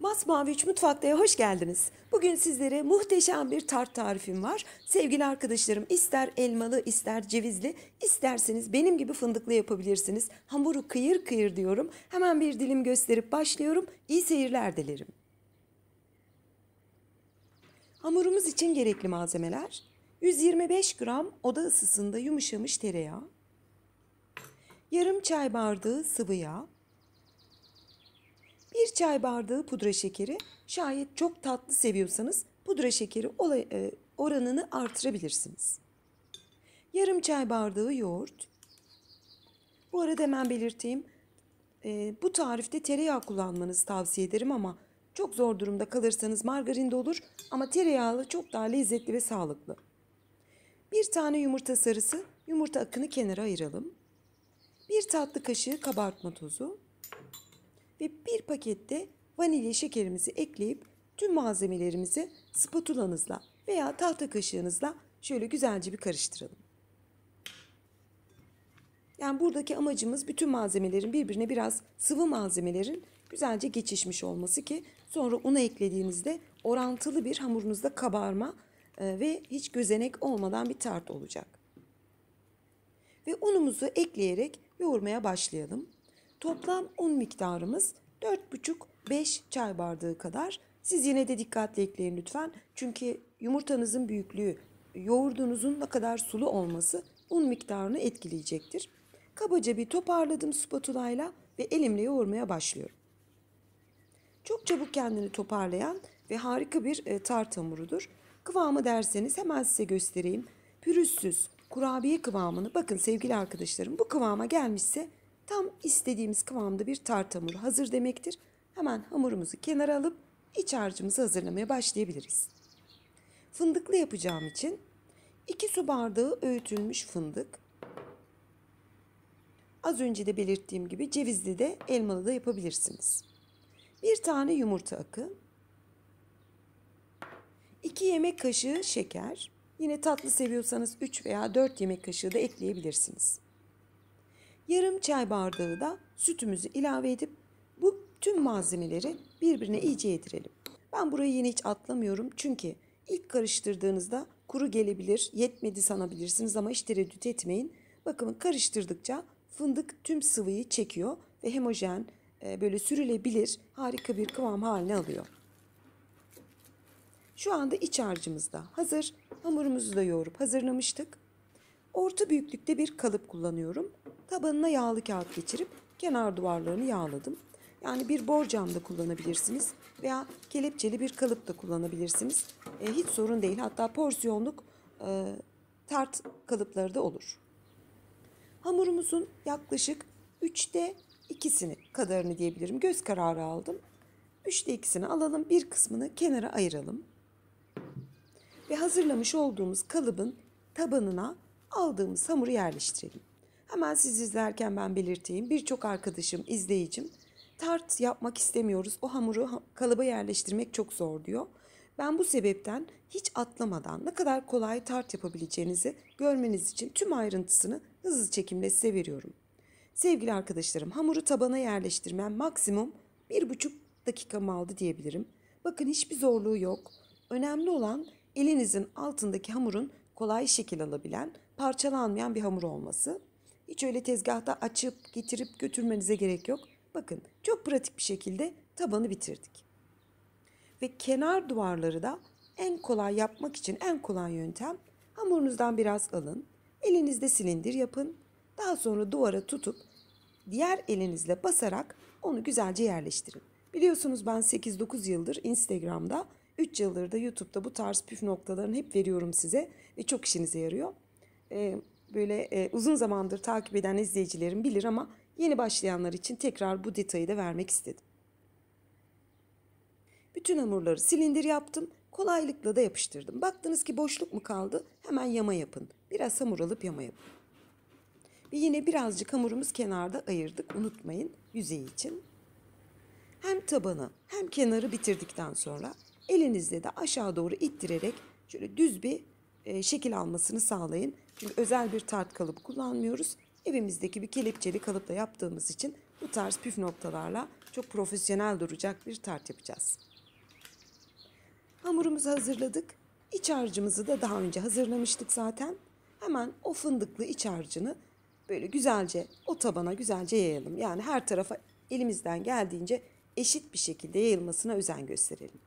Masmavi 3 Mutfakta'ya hoş geldiniz. Bugün sizlere muhteşem bir tart tarifim var. Sevgili arkadaşlarım ister elmalı ister cevizli isterseniz benim gibi fındıklı yapabilirsiniz. Hamuru kıyır kıyır diyorum. Hemen bir dilim gösterip başlıyorum. İyi seyirler dilerim. Hamurumuz için gerekli malzemeler 125 gram oda ısısında yumuşamış tereyağı, yarım çay bardağı sıvı yağ, 1 çay bardağı pudra şekeri şayet çok tatlı seviyorsanız pudra şekeri e, oranını artırabilirsiniz. Yarım çay bardağı yoğurt. Bu arada hemen belirteyim. E, bu tarifte tereyağı kullanmanızı tavsiye ederim ama çok zor durumda kalırsanız margarin de olur ama tereyağlı çok daha lezzetli ve sağlıklı. Bir tane yumurta sarısı, yumurta akını kenara ayıralım. Bir tatlı kaşığı kabartma tozu ve bir pakette vanilya şekerimizi ekleyip tüm malzemelerimizi spatulanızla veya tahta kaşığınızla şöyle güzelce bir karıştıralım. Yani buradaki amacımız bütün malzemelerin birbirine biraz sıvı malzemelerin güzelce geçişmiş olması ki sonra unu eklediğinizde orantılı bir hamurunuzda kabarma e, ve hiç gözenek olmadan bir tart olacak. Ve unumuzu ekleyerek yoğurmaya başlayalım. Toplam un miktarımız 4,5-5 çay bardağı kadar. Siz yine de dikkatli ekleyin lütfen. Çünkü yumurtanızın büyüklüğü, yoğurdunuzun ne kadar sulu olması un miktarını etkileyecektir. Kabaca bir toparladım spatulayla ve elimle yoğurmaya başlıyorum. Çok çabuk kendini toparlayan ve harika bir e, tart hamurudur. Kıvamı derseniz hemen size göstereyim. Pürüzsüz, kurabiye kıvamını bakın sevgili arkadaşlarım bu kıvama gelmişse tam istediğimiz kıvamda bir tart hamuru hazır demektir. Hemen hamurumuzu kenara alıp iç harcımızı hazırlamaya başlayabiliriz. Fındıklı yapacağım için 2 su bardağı öğütülmüş fındık. Az önce de belirttiğim gibi cevizli de elmalı da yapabilirsiniz. Bir tane yumurta akı. 2 yemek kaşığı şeker. Yine tatlı seviyorsanız 3 veya 4 yemek kaşığı da ekleyebilirsiniz. Yarım çay bardağı da sütümüzü ilave edip bu tüm malzemeleri birbirine iyice yedirelim. Ben burayı yine hiç atlamıyorum çünkü ilk karıştırdığınızda kuru gelebilir, yetmedi sanabilirsiniz ama hiç tereddüt etmeyin. Bakın karıştırdıkça fındık tüm sıvıyı çekiyor ve hemojen e, böyle sürülebilir harika bir kıvam haline alıyor. Şu anda iç harcımız da hazır. Hamurumuzu da yoğurup hazırlamıştık. Orta büyüklükte bir kalıp kullanıyorum. Tabanına yağlı kağıt geçirip kenar duvarlarını yağladım. Yani bir borcam da kullanabilirsiniz veya kelepçeli bir kalıp da kullanabilirsiniz. E, hiç sorun değil. Hatta porsiyonluk e, tart kalıpları da olur. Hamurumuzun yaklaşık 3'te 2'sini kadarını diyebilirim. Göz kararı aldım. 3'te 2'sini alalım. Bir kısmını kenara ayıralım. Ve hazırlamış olduğumuz kalıbın tabanına aldığımız hamuru yerleştirelim. Hemen siz izlerken ben belirteyim. Birçok arkadaşım, izleyicim tart yapmak istemiyoruz. O hamuru kalıba yerleştirmek çok zor diyor. Ben bu sebepten hiç atlamadan ne kadar kolay tart yapabileceğinizi görmeniz için tüm ayrıntısını hızlı çekimle size veriyorum. Sevgili arkadaşlarım hamuru tabana yerleştirmem maksimum 1,5 dakika aldı diyebilirim. Bakın hiçbir zorluğu yok. Önemli olan elinizin altındaki hamurun kolay şekil alabilen parçalanmayan bir hamur olması. Hiç öyle tezgahta açıp getirip götürmenize gerek yok. Bakın çok pratik bir şekilde tabanı bitirdik. Ve kenar duvarları da en kolay yapmak için en kolay yöntem hamurunuzdan biraz alın. Elinizde silindir yapın. Daha sonra duvara tutup diğer elinizle basarak onu güzelce yerleştirin. Biliyorsunuz ben 8-9 yıldır Instagram'da, 3 yıldır da YouTube'da bu tarz püf noktalarını hep veriyorum size ve çok işinize yarıyor e, böyle e, uzun zamandır takip eden izleyicilerim bilir ama yeni başlayanlar için tekrar bu detayı da vermek istedim. Bütün hamurları silindir yaptım. Kolaylıkla da yapıştırdım. Baktınız ki boşluk mu kaldı? Hemen yama yapın. Biraz hamur alıp yama yapın. Ve yine birazcık hamurumuz kenarda ayırdık. Unutmayın yüzeyi için. Hem tabanı hem kenarı bitirdikten sonra elinizle de aşağı doğru ittirerek şöyle düz bir e, şekil almasını sağlayın. Çünkü özel bir tart kalıbı kullanmıyoruz. Evimizdeki bir kelepçeli kalıpla yaptığımız için bu tarz püf noktalarla çok profesyonel duracak bir tart yapacağız. Hamurumuzu hazırladık. İç harcımızı da daha önce hazırlamıştık zaten. Hemen o fındıklı iç harcını böyle güzelce o tabana güzelce yayalım. Yani her tarafa elimizden geldiğince eşit bir şekilde yayılmasına özen gösterelim.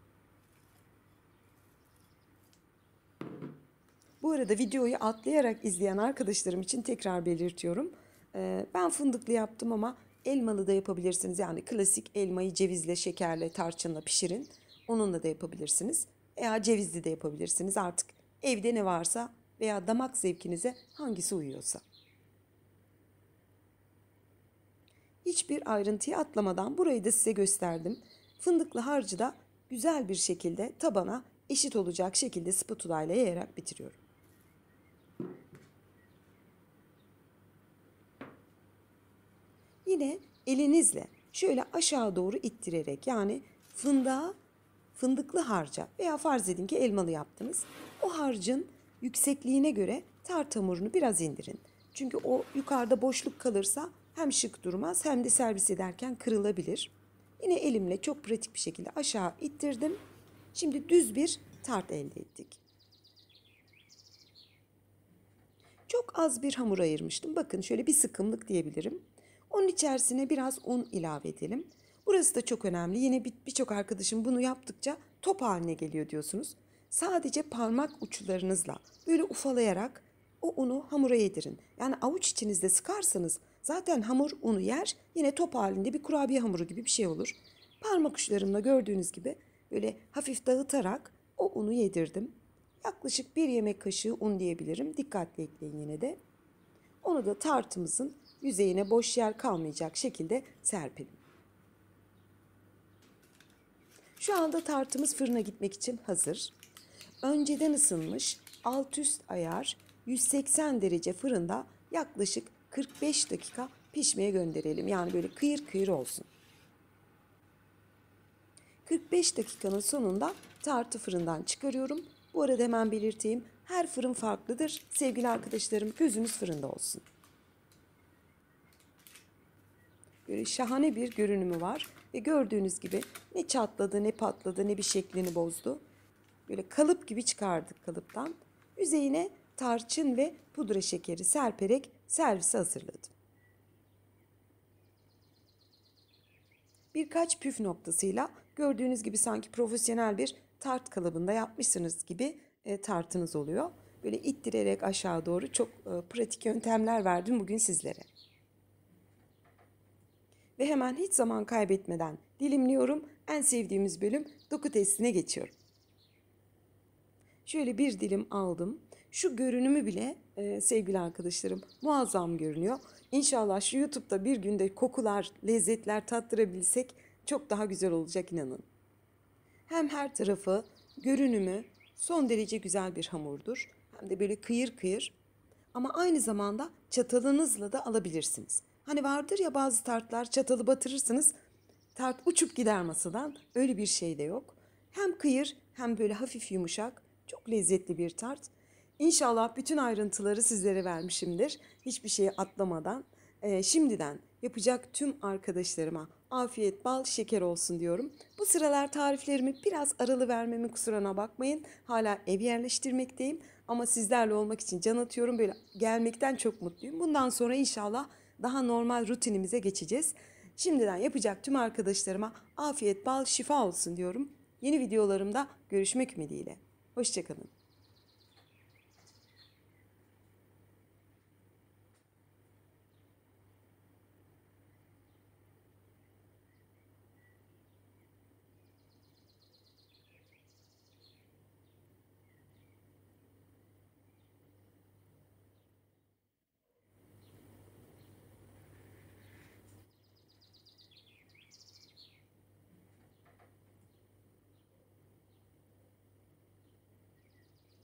Bu arada videoyu atlayarak izleyen arkadaşlarım için tekrar belirtiyorum. Ee, ben fındıklı yaptım ama elmalı da yapabilirsiniz. Yani klasik elmayı cevizle, şekerle, tarçınla pişirin. Onunla da yapabilirsiniz. Veya cevizli de yapabilirsiniz. Artık evde ne varsa veya damak zevkinize hangisi uyuyorsa. Hiçbir ayrıntıyı atlamadan burayı da size gösterdim. Fındıklı harcı da güzel bir şekilde tabana eşit olacak şekilde spatula ile yayarak bitiriyorum. elinizle şöyle aşağı doğru ittirerek yani fındığa fındıklı harca veya farz edin ki elmalı yaptınız. O harcın yüksekliğine göre tart hamurunu biraz indirin. Çünkü o yukarıda boşluk kalırsa hem şık durmaz hem de servis ederken kırılabilir. Yine elimle çok pratik bir şekilde aşağı ittirdim. Şimdi düz bir tart elde ettik. Çok az bir hamur ayırmıştım. Bakın şöyle bir sıkımlık diyebilirim. Onun içerisine biraz un ilave edelim. Burası da çok önemli. Yine birçok bir arkadaşım bunu yaptıkça top haline geliyor diyorsunuz. Sadece parmak uçlarınızla böyle ufalayarak o unu hamura yedirin. Yani avuç içinizde sıkarsanız zaten hamur unu yer. Yine top halinde bir kurabiye hamuru gibi bir şey olur. Parmak uçlarımla gördüğünüz gibi böyle hafif dağıtarak o unu yedirdim. Yaklaşık bir yemek kaşığı un diyebilirim. Dikkatli ekleyin yine de. Onu da tartımızın yüzeyine boş yer kalmayacak şekilde serpelim. Şu anda tartımız fırına gitmek için hazır. Önceden ısınmış alt üst ayar 180 derece fırında yaklaşık 45 dakika pişmeye gönderelim. Yani böyle kıyır kıyır olsun. 45 dakikanın sonunda tartı fırından çıkarıyorum. Bu arada hemen belirteyim. Her fırın farklıdır. Sevgili arkadaşlarım gözünüz fırında olsun. Ee, şahane bir görünümü var. Ve gördüğünüz gibi ne çatladı ne patladı ne bir şeklini bozdu. Böyle kalıp gibi çıkardık kalıptan. Üzerine tarçın ve pudra şekeri serperek servise hazırladım. Birkaç püf noktasıyla gördüğünüz gibi sanki profesyonel bir tart kalıbında yapmışsınız gibi e, tartınız oluyor. Böyle ittirerek aşağı doğru çok e, pratik yöntemler verdim bugün sizlere ve hemen hiç zaman kaybetmeden dilimliyorum. En sevdiğimiz bölüm doku testine geçiyorum. Şöyle bir dilim aldım. Şu görünümü bile e, sevgili arkadaşlarım muazzam görünüyor. İnşallah şu YouTube'da bir günde kokular, lezzetler tattırabilsek çok daha güzel olacak inanın. Hem her tarafı, görünümü son derece güzel bir hamurdur. Hem de böyle kıyır kıyır ama aynı zamanda çatalınızla da alabilirsiniz. Hani vardır ya bazı tartlar çatalı batırırsınız tart uçup gider masadan. Öyle bir şey de yok. Hem kıyır hem böyle hafif yumuşak. Çok lezzetli bir tart. İnşallah bütün ayrıntıları sizlere vermişimdir. Hiçbir şeyi atlamadan. Ee, şimdiden yapacak tüm arkadaşlarıma afiyet, bal, şeker olsun diyorum. Bu sıralar tariflerimi biraz aralı vermemi kusuruna bakmayın. Hala ev yerleştirmekteyim ama sizlerle olmak için can atıyorum. Böyle gelmekten çok mutluyum. Bundan sonra inşallah daha normal rutinimize geçeceğiz. Şimdiden yapacak tüm arkadaşlarıma afiyet bal şifa olsun diyorum. Yeni videolarımda görüşmek ümidiyle. Hoşçakalın.